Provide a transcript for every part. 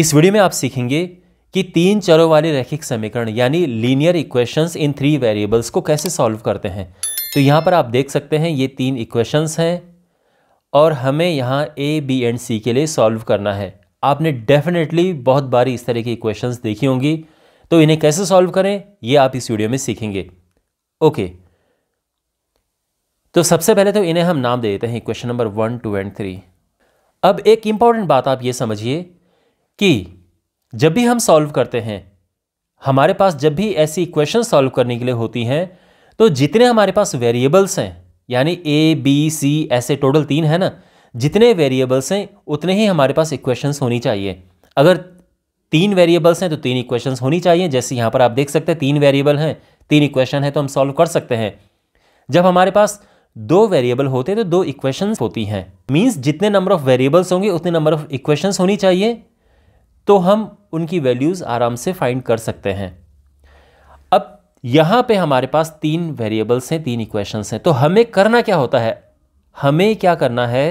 इस वीडियो में आप सीखेंगे कि तीन चरों वाले रैखिक समीकरण यानी linear equations in three variables को कैसे सॉल्व करते हैं तो यहाँ पर आप देख सकते हैं ये तीन इक्वेशंस हैं और हमें यहाँ ए बी एंड सी के लिए सॉल्व करना है आपने डेफिनेटली बहुत बारी इस तरह की इक्वेशंस देखी होंगी तो इन्हें कैसे सॉल्व करें ये आप इस वीडियो में सीखेंगे ओके तो सबसे पहले तो इन्हें हम नाम दे देते हैं equation number one two and three अब एक इंपॉर्टेंट बात आप ये समझिए कि जब भी हम सॉल्व करते हैं हमारे पास जब भी ऐसी इक्वेशन सॉल्व करने के लिए होती हैं तो जितने हमारे पास वेरिएबल्स हैं यानी ए बी सी ऐसे टोटल तीन है ना जितने वेरिएबल्स हैं उतने ही हमारे पास इक्वेशंस होनी चाहिए अगर तीन वेरिएबल्स हैं तो तीन इक्वेशंस होनी चाहिए जैसे यहाँ पर आप देख सकते हैं तीन वेरिएबल हैं तीन इक्वेशन है तो हम सॉल्व कर सकते हैं जब हमारे पास दो वेरिएबल होते हैं तो दो इक्वेशंस होती हैं मींस जितने नंबर ऑफ वेरिएबल्स होंगे उतने नंबर ऑफ इक्वेशंस होनी चाहिए तो हम उनकी वैल्यूज़ आराम से फाइंड कर सकते हैं अब यहाँ पे हमारे पास तीन वेरिएबल्स हैं तीन इक्वेशंस हैं तो हमें करना क्या होता है हमें क्या करना है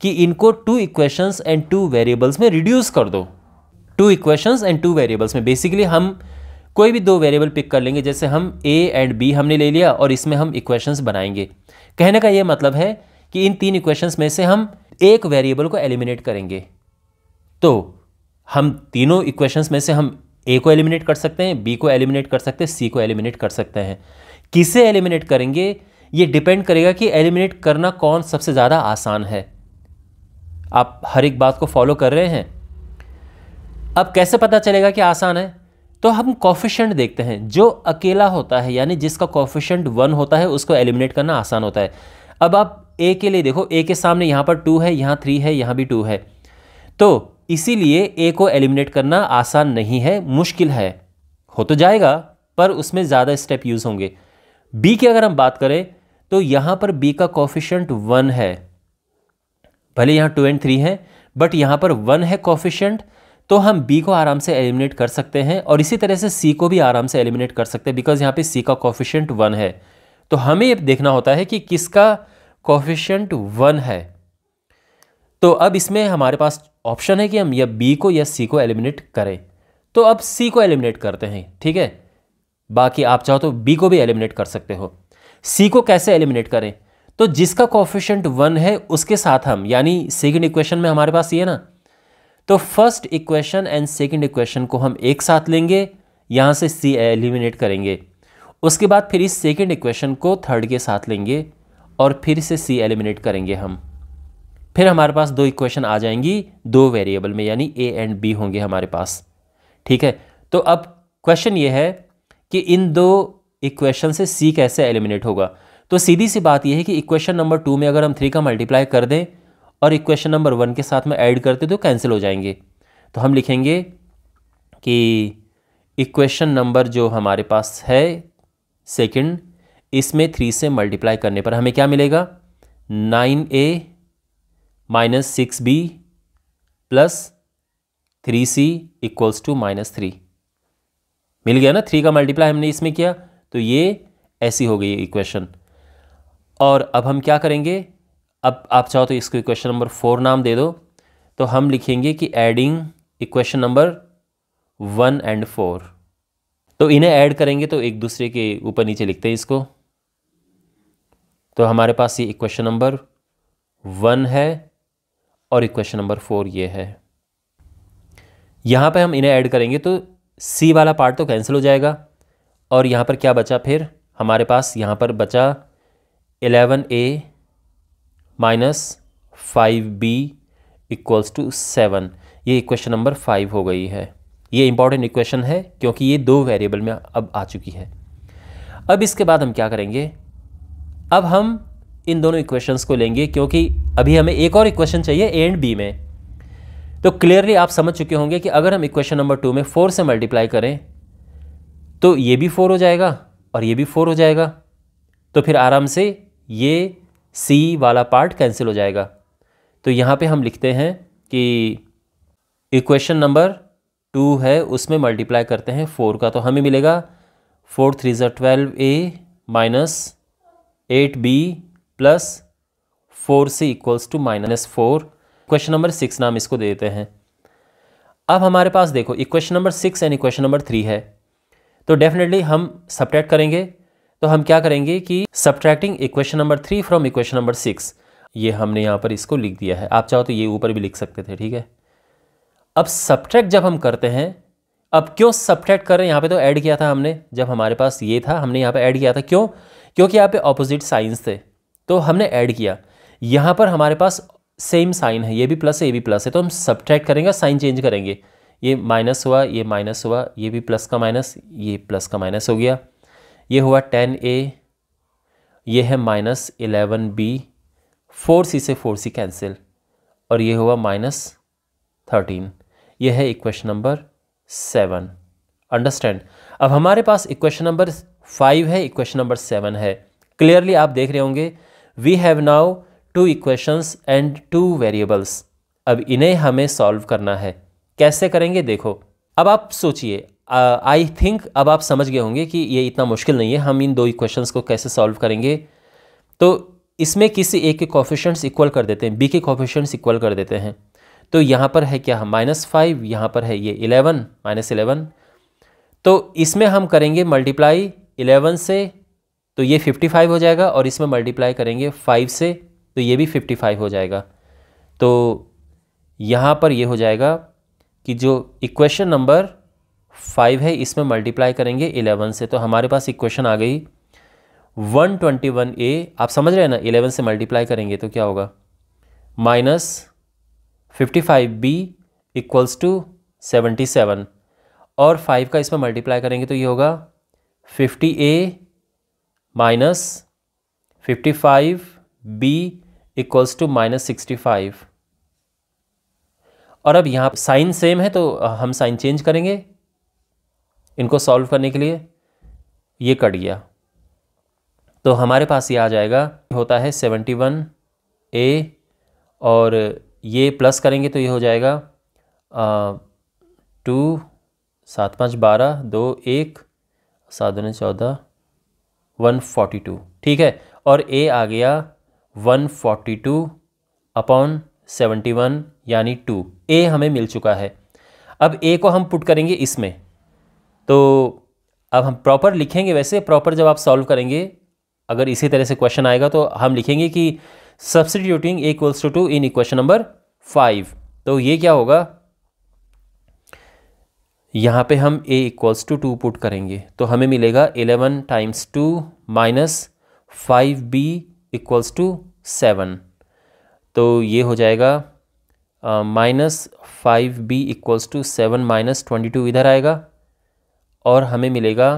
कि इनको two equations and two variables में रिड्यूस कर दो two equations and two variables में बेसिकली हम कोई भी दो वेरिएबल पिक कर लेंगे जैसे हम ए एंड बी हमने ले लिया और इसमें हम इक्वेशंस बनाएंगे कहने का ये मतलब है कि इन तीन इक्वेशंस में से हम एक वेरिएबल को एलिमिनेट करेंगे तो हम तीनों इक्वेशंस में से हम ए को एलिमिनेट कर सकते हैं बी को एलिमिनेट कर सकते हैं सी को एलिमिनेट कर सकते हैं किसे एलिमिनेट करेंगे ये डिपेंड करेगा कि एलिमिनेट करना कौन सबसे ज़्यादा आसान है आप हर एक बात को फॉलो कर रहे हैं अब कैसे पता चलेगा कि आसान है तो हम कॉफिशेंट देखते हैं जो अकेला होता है यानी जिसका कॉफिशेंट वन होता है उसको एलिमिनेट करना आसान होता है अब आप ए के लिए देखो ए के सामने यहाँ पर टू है यहाँ थ्री है यहाँ भी टू है तो इसीलिए ए को एलिमिनेट करना आसान नहीं है मुश्किल है हो तो जाएगा पर उसमें ज़्यादा स्टेप यूज़ होंगे बी की अगर हम बात करें तो यहाँ पर बी का कॉफिशेंट वन है भले यहाँ टू एंड थ्री हैं बट यहाँ पर वन है कॉफिशेंट तो हम बी को आराम से एलिमिनेट कर सकते हैं और इसी तरह से सी को भी आराम से एलिमिनेट कर सकते हैं बिकॉज यहाँ पे सी का कॉफिशेंट वन है तो हमें ये देखना होता है कि किसका कॉफिशेंट वन है तो अब इसमें हमारे पास ऑप्शन है कि हम या बी को या सी को एलिमिनेट करें तो अब सी को एलिमिनेट करते हैं ठीक है बाकी आप चाहो तो बी को भी एलिमिनेट कर सकते हो सी को कैसे एलिमिनेट करें तो जिसका कॉफिशेंट वन है उसके साथ हम यानी सेकेंड इक्वेशन में हमारे पास ये ना तो first equation and second equation को हम एक साथ लेंगे यहाँ से सी एलिमिनेट करेंगे उसके बाद फिर इस सेकेंड इक्वेशन को थर्ड के साथ लेंगे और फिर से सी एलिमिनेट करेंगे हम फिर हमारे पास दो इक्वेशन आ जाएंगी दो वेरिएबल में यानी ए एंड बी होंगे हमारे पास ठीक है तो अब क्वेश्चन ये है कि इन दो इक्वेशन से सी कैसे एलिमिनेट होगा तो सीधी सी बात यह है कि इक्वेशन नंबर टू में अगर हम थ्री का मल्टीप्लाई कर दें और इक्वेशन नंबर वन के साथ में ऐड करते तो कैंसिल हो जाएंगे तो हम लिखेंगे कि इक्वेशन नंबर जो हमारे पास है सेकंड इसमें थ्री से मल्टीप्लाई करने पर हमें क्या मिलेगा nine A minus six B plus three C equals to minus three मिल गया ना थ्री का मल्टीप्लाई हमने इसमें किया तो ये ऐसी हो गई इक्वेशन और अब हम क्या करेंगे अब आप चाहो तो इसको इक्वेशन नंबर फोर नाम दे दो तो हम लिखेंगे कि adding equation number one and four तो इन्हें ऐड करेंगे तो एक दूसरे के ऊपर नीचे लिखते हैं इसको तो हमारे पास ये इक्वेशन नंबर वन है और इक्वेशन नंबर फोर ये है यहाँ पर हम इन्हें ऐड करेंगे तो सी वाला पार्ट तो कैंसिल हो जाएगा और यहाँ पर क्या बचा फिर हमारे पास यहाँ पर बचा eleven A minus five B equals to seven ये इक्वेशन नंबर फाइव हो गई है ये इंपॉर्टेंट इक्वेशन है क्योंकि ये दो वेरिएबल में अब आ चुकी है अब इसके बाद हम क्या करेंगे अब हम इन दोनों इक्वेशंस को लेंगे क्योंकि अभी हमें एक और इक्वेशन चाहिए ए एंड बी में तो क्लियरली आप समझ चुके होंगे कि अगर हम इक्वेशन नंबर टू में फ़ोर से मल्टीप्लाई करें तो ये भी फ़ोर हो जाएगा और ये भी फ़ोर हो जाएगा तो फिर आराम से ये सी वाला पार्ट कैंसिल हो जाएगा तो यहाँ पे हम लिखते हैं कि इक्वेशन नंबर टू है उसमें मल्टीप्लाई करते हैं फोर का तो हमें मिलेगा फोर थ्री ज़ा twelve A minus eight B plus four C equals to minus four question number six नाम इसको दे देते हैं अब हमारे पास देखो equation number six and equation number three है तो डेफिनेटली हम सब्ट्रैक्ट करेंगे तो हम क्या करेंगे कि subtracting equation number three from equation number six ये हमने यहाँ पर इसको लिख दिया है आप चाहो तो ये ऊपर भी लिख सकते थे ठीक है अब सब्ट्रैक्ट जब हम करते हैं अब क्यों सब्ट्रैक्ट कर रहे हैं यहाँ पे तो ऐड किया था हमने जब हमारे पास ये था हमने यहाँ पे ऐड किया था क्यों क्योंकि यहाँ पे ऑपोजिट साइंस थे तो हमने ऐड किया यहाँ पर हमारे पास सेम साइन है ये भी प्लस है ये भी प्लस है तो हम सब्ट्रैक्ट करेंगे साइन चेंज करेंगे ये माइनस हुआ ये माइनस हुआ ये भी प्लस का माइनस ये प्लस का माइनस हो गया ये हुआ टेन ए ये है minus eleven B four C से फोर सी कैंसिल और ये हुआ माइनस थर्टीन ये है इक्वेशन नंबर सेवन अंडरस्टैंड अब हमारे पास इक्वेशन नंबर फाइव है इक्वेशन नंबर सेवन है क्लियरली आप देख रहे होंगे we have now two equations and two variables अब इन्हें हमें सॉल्व करना है कैसे करेंगे देखो अब आप सोचिए आई थिंक अब आप समझ गए होंगे कि ये इतना मुश्किल नहीं है हम इन दो इक्वेशंस को कैसे सॉल्व करेंगे तो इसमें किसी एक के कॉफिशंट्स इक्वल कर देते हैं बी के कॉफिशंट्स इक्वल कर देते हैं तो यहाँ पर है क्या माइनस फाइव यहाँ पर है ये इलेवन माइनस इलेवन तो इसमें हम करेंगे मल्टीप्लाई इलेवन से तो ये 55 हो जाएगा और इसमें मल्टीप्लाई करेंगे 5 से तो ये भी 55 हो जाएगा तो यहाँ पर ये हो जाएगा कि जो इक्वेशन नंबर फाइव है इसमें मल्टीप्लाई करेंगे इलेवन से तो हमारे पास इक्वेशन आ गई वन ट्वेंटी वन ए आप समझ रहे हैं ना इलेवन से मल्टीप्लाई करेंगे तो क्या होगा minus fifty five B equals to seventy seven और फाइव का इसमें मल्टीप्लाई करेंगे तो ये होगा fifty A minus fifty five B equals to minus sixty five और अब यहाँ साइन सेम है तो हम साइन चेंज करेंगे इनको सॉल्व करने के लिए ये कट गया तो हमारे पास ये आ जाएगा होता है सेवेंटी वन ए और ये प्लस करेंगे तो ये हो जाएगा टू सात पाँच बारह दो एक सात दो चौदह 142 ठीक है और ए आ गया 142 अपॉन वन यानी टू ए हमें मिल चुका है अब ए को हम पुट करेंगे इसमें तो अब हम प्रॉपर लिखेंगे वैसे प्रॉपर जब आप सॉल्व करेंगे अगर इसी तरह से क्वेश्चन आएगा तो हम लिखेंगे कि substituting A equals to two in equation number five तो ये क्या होगा यहाँ पे हम a equals to two put करेंगे तो हमें मिलेगा eleven times two minus five B equals to seven तो ये हो जाएगा minus five B equals to seven minus twenty two इधर आएगा और हमें मिलेगा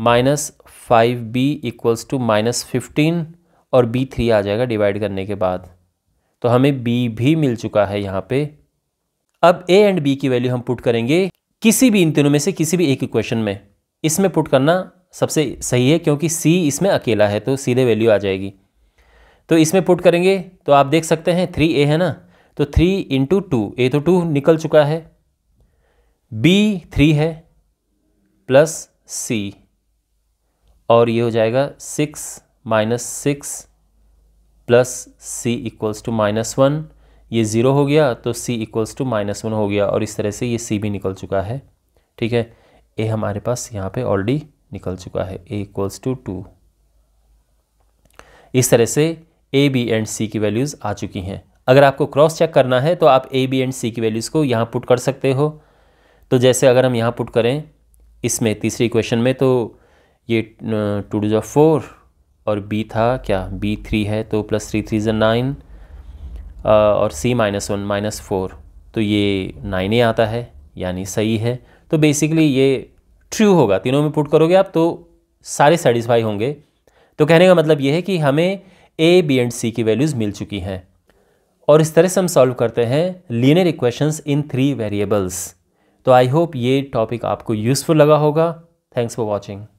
minus five B equals to minus fifteen और बी थ्री आ जाएगा डिवाइड करने के बाद तो हमें बी भी मिल चुका है यहाँ पे अब ए एंड बी की वैल्यू हम पुट करेंगे किसी भी इन तीनों में से किसी भी एक इक्वेशन में इसमें पुट करना सबसे सही है क्योंकि सी इसमें अकेला है तो सीधे वैल्यू आ जाएगी तो इसमें पुट करेंगे तो आप देख सकते हैं थ्री ए है ना तो थ्री इंटू टू ए तो टू निकल चुका है बी थ्री है प्लस सी और ये हो जाएगा six minus six plus C equals to minus one ये ज़ीरो हो गया तो c equals to minus one हो गया और इस तरह से ये c भी निकल चुका है ठीक है a हमारे पास यहाँ पे ऑलरेडी निकल चुका है a इक्वल्स टू टू इस तरह से a b एंड c की वैल्यूज़ आ चुकी हैं अगर आपको क्रॉस चेक करना है तो आप ए बी एंड सी की वैल्यूज़ को यहाँ पुट कर सकते हो तो जैसे अगर हम यहाँ पुट करें इसमें तीसरी इक्वेशन में तो ये टू डू जो फोर और बी था क्या बी थ्री है तो प्लस थ्री थ्री ज़ा नाइन और C minus one minus four तो ये नाइन ही आता है यानी सही है तो बेसिकली ये ट्रू होगा तीनों में पुट करोगे आप तो सारे सेटिस्फाई होंगे तो कहने का मतलब ये है कि हमें ए बी एंड सी की वैल्यूज़ मिल चुकी हैं और इस तरह से हम सॉल्व करते हैं linear equations in three variables तो आई होप ये टॉपिक आपको यूज़फुल लगा होगा थैंक्स फॉर वॉचिंग